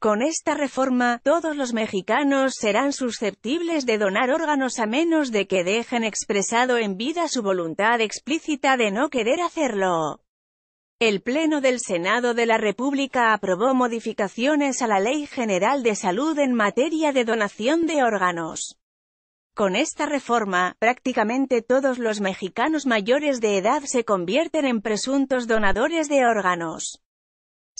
Con esta reforma, todos los mexicanos serán susceptibles de donar órganos a menos de que dejen expresado en vida su voluntad explícita de no querer hacerlo. El Pleno del Senado de la República aprobó modificaciones a la Ley General de Salud en materia de donación de órganos. Con esta reforma, prácticamente todos los mexicanos mayores de edad se convierten en presuntos donadores de órganos.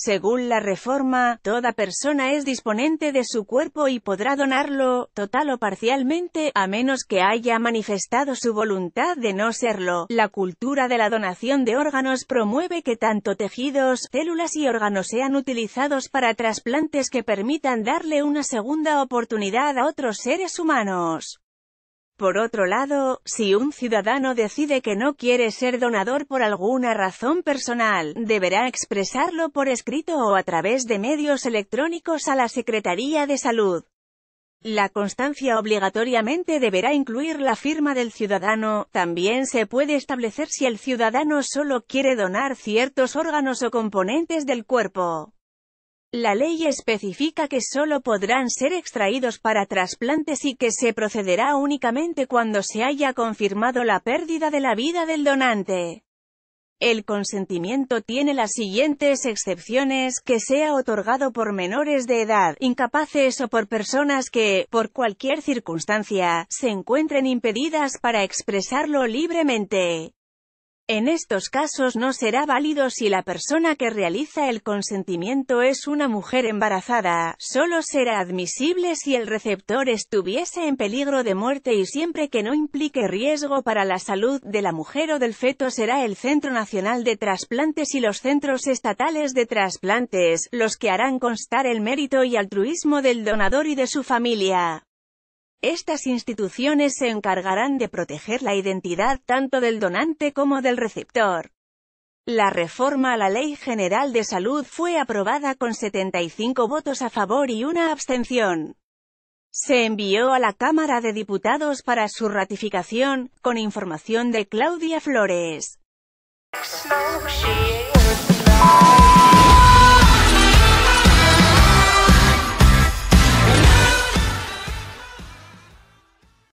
Según la reforma, toda persona es disponente de su cuerpo y podrá donarlo, total o parcialmente, a menos que haya manifestado su voluntad de no serlo. La cultura de la donación de órganos promueve que tanto tejidos, células y órganos sean utilizados para trasplantes que permitan darle una segunda oportunidad a otros seres humanos. Por otro lado, si un ciudadano decide que no quiere ser donador por alguna razón personal, deberá expresarlo por escrito o a través de medios electrónicos a la Secretaría de Salud. La constancia obligatoriamente deberá incluir la firma del ciudadano, también se puede establecer si el ciudadano solo quiere donar ciertos órganos o componentes del cuerpo. La ley especifica que solo podrán ser extraídos para trasplantes y que se procederá únicamente cuando se haya confirmado la pérdida de la vida del donante. El consentimiento tiene las siguientes excepciones, que sea otorgado por menores de edad, incapaces o por personas que, por cualquier circunstancia, se encuentren impedidas para expresarlo libremente. En estos casos no será válido si la persona que realiza el consentimiento es una mujer embarazada, solo será admisible si el receptor estuviese en peligro de muerte y siempre que no implique riesgo para la salud de la mujer o del feto será el Centro Nacional de Trasplantes y los centros estatales de trasplantes, los que harán constar el mérito y altruismo del donador y de su familia. Estas instituciones se encargarán de proteger la identidad tanto del donante como del receptor. La reforma a la Ley General de Salud fue aprobada con 75 votos a favor y una abstención. Se envió a la Cámara de Diputados para su ratificación, con información de Claudia Flores.